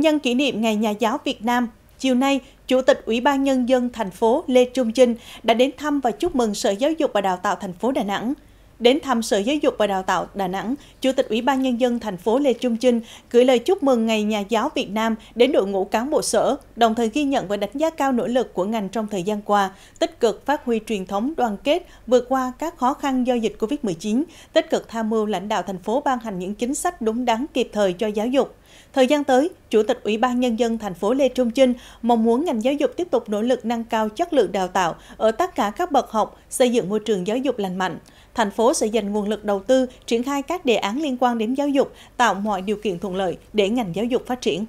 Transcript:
Nhân kỷ niệm Ngày Nhà giáo Việt Nam, chiều nay, Chủ tịch Ủy ban Nhân dân thành phố Lê Trung Trinh đã đến thăm và chúc mừng Sở Giáo dục và Đào tạo thành phố Đà Nẵng. Đến thăm Sở Giáo dục và Đào tạo Đà Nẵng, Chủ tịch Ủy ban Nhân dân thành phố Lê Trung Trinh gửi lời chúc mừng Ngày Nhà giáo Việt Nam đến đội ngũ cán bộ sở, đồng thời ghi nhận và đánh giá cao nỗ lực của ngành trong thời gian qua, tích cực phát huy truyền thống đoàn kết, vượt qua các khó khăn do dịch COVID-19, tích cực tham mưu lãnh đạo thành phố ban hành những chính sách đúng đắn kịp thời cho giáo dục. Thời gian tới, Chủ tịch Ủy ban Nhân dân thành phố Lê Trung Trinh mong muốn ngành giáo dục tiếp tục nỗ lực nâng cao chất lượng đào tạo ở tất cả các bậc học, xây dựng môi trường giáo dục lành mạnh. Thành phố sẽ dành nguồn lực đầu tư, triển khai các đề án liên quan đến giáo dục, tạo mọi điều kiện thuận lợi để ngành giáo dục phát triển.